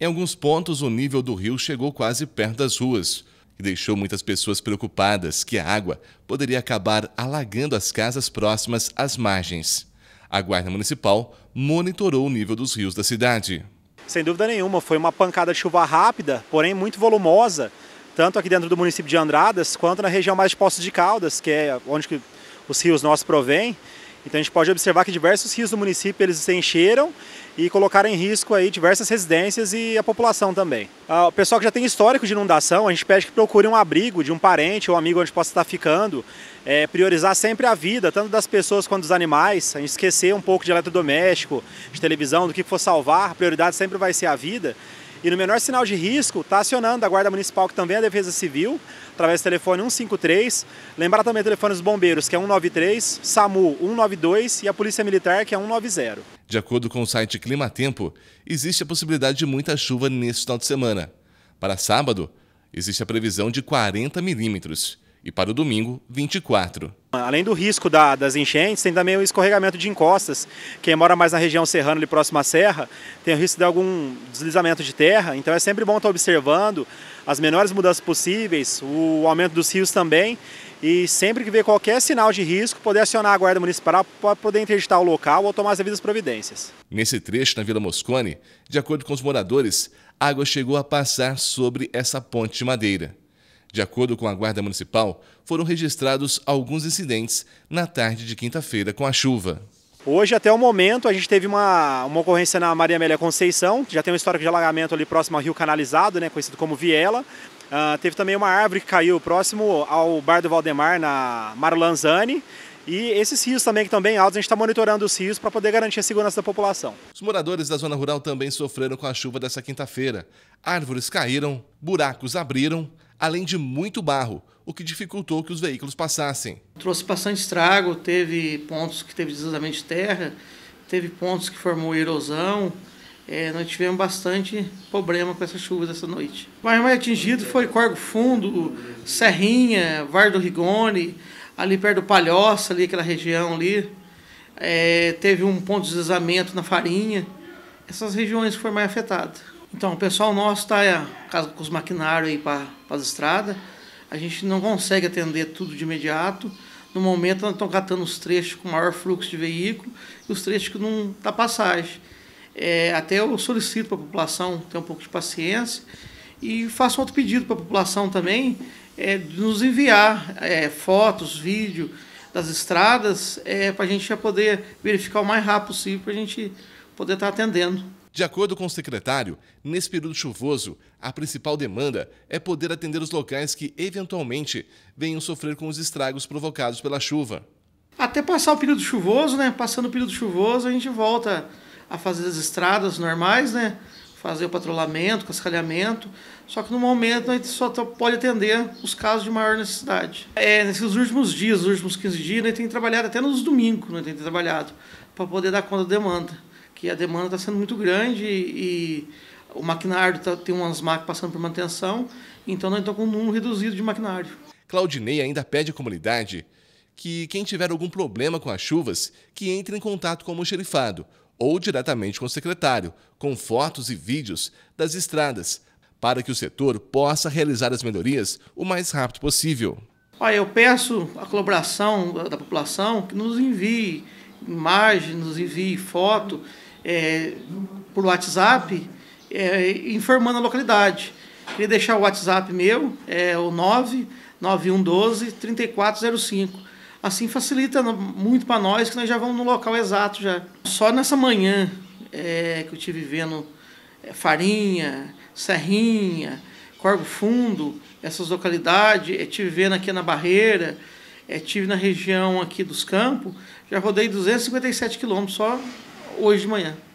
Em alguns pontos, o nível do rio chegou quase perto das ruas, e deixou muitas pessoas preocupadas que a água poderia acabar alagando as casas próximas às margens. A Guarda Municipal monitorou o nível dos rios da cidade. Sem dúvida nenhuma, foi uma pancada de chuva rápida, porém muito volumosa, tanto aqui dentro do município de Andradas, quanto na região mais de Poços de Caldas, que é onde os rios nossos provêm. Então a gente pode observar que diversos rios do município eles se encheram e colocaram em risco aí diversas residências e a população também. Ah, o pessoal que já tem histórico de inundação, a gente pede que procure um abrigo de um parente ou um amigo onde possa estar ficando, é, priorizar sempre a vida, tanto das pessoas quanto dos animais, a gente esquecer um pouco de eletrodoméstico, de televisão, do que for salvar, a prioridade sempre vai ser a vida. E no menor sinal de risco, está acionando a Guarda Municipal, que também é a Defesa Civil, através do telefone 153. Lembrar também o telefone dos bombeiros, que é 193, SAMU 192 e a Polícia Militar, que é 190. De acordo com o site Climatempo, existe a possibilidade de muita chuva neste final de semana. Para sábado, existe a previsão de 40 milímetros e para o domingo, 24. Além do risco da, das enchentes, tem também o escorregamento de encostas. Quem mora mais na região serrana, ali próxima à serra, tem o risco de algum deslizamento de terra. Então é sempre bom estar observando as menores mudanças possíveis, o aumento dos rios também. E sempre que ver qualquer sinal de risco, poder acionar a Guarda Municipal para poder interditar o local ou tomar as devidas providências. Nesse trecho, na Vila Moscone, de acordo com os moradores, água chegou a passar sobre essa ponte de madeira. De acordo com a Guarda Municipal, foram registrados alguns incidentes na tarde de quinta-feira com a chuva. Hoje, até o momento, a gente teve uma, uma ocorrência na Maria Amélia Conceição, que já tem um histórico de alagamento ali próximo ao Rio Canalizado, né, conhecido como Viela. Uh, teve também uma árvore que caiu próximo ao Bar do Valdemar, na Marulanzani. E esses rios também, que estão bem altos, a gente está monitorando os rios para poder garantir a segurança da população. Os moradores da zona rural também sofreram com a chuva dessa quinta-feira. Árvores caíram, buracos abriram, além de muito barro, o que dificultou que os veículos passassem. Trouxe bastante estrago, teve pontos que teve deslizamento de terra, teve pontos que formou erosão. É, nós tivemos bastante problema com essas chuvas essa noite. O mais atingido foi Corgo Fundo, Serrinha, Var do Rigoni, ali perto do Palhoça, ali aquela região ali. É, teve um ponto de deslizamento na Farinha. Essas regiões foram mais afetadas. Então, o pessoal nosso está é, com os maquinários aí para as estradas. A gente não consegue atender tudo de imediato. No momento, nós estamos catando os trechos com maior fluxo de veículo e os trechos que não dá tá passagem. É, até eu solicito para a população ter um pouco de paciência e faço outro pedido para a população também é, de nos enviar é, fotos, vídeo das estradas é, para a gente já poder verificar o mais rápido possível para a gente poder estar tá atendendo. De acordo com o secretário, nesse período chuvoso, a principal demanda é poder atender os locais que, eventualmente, venham sofrer com os estragos provocados pela chuva. Até passar o período chuvoso, né? Passando o período chuvoso, a gente volta a fazer as estradas normais, né? Fazer o patrulhamento, cascalhamento. Só que no momento a gente só pode atender os casos de maior necessidade. É, nesses últimos dias, nos últimos 15 dias, a né, gente tem trabalhado até nos domingos, né? Tem trabalhado para poder dar conta da demanda que a demanda está sendo muito grande e, o maquinário tá, tem umas máquinas passando por manutenção, então nós estamos com um número reduzido de maquinário. Claudinei ainda pede à comunidade que quem tiver algum problema com as chuvas, que entre em contato com o xerifado ou diretamente com o secretário, com fotos e vídeos das estradas, para que o setor possa realizar as melhorias o mais rápido possível. Olha, eu peço a colaboração da população que nos envie imagem, nos envie foto é, por WhatsApp, é, informando a localidade. Queria deixar o WhatsApp meu, é o 99112 3405. Assim facilita muito para nós que nós já vamos no local exato já. Só nessa manhã é, que eu tive vendo é, Farinha, Serrinha, Corvo Fundo, essas localidades, estive é, vendo aqui na Barreira, é, tive na região aqui dos campos, já rodei 257 quilômetros só hoje de manhã.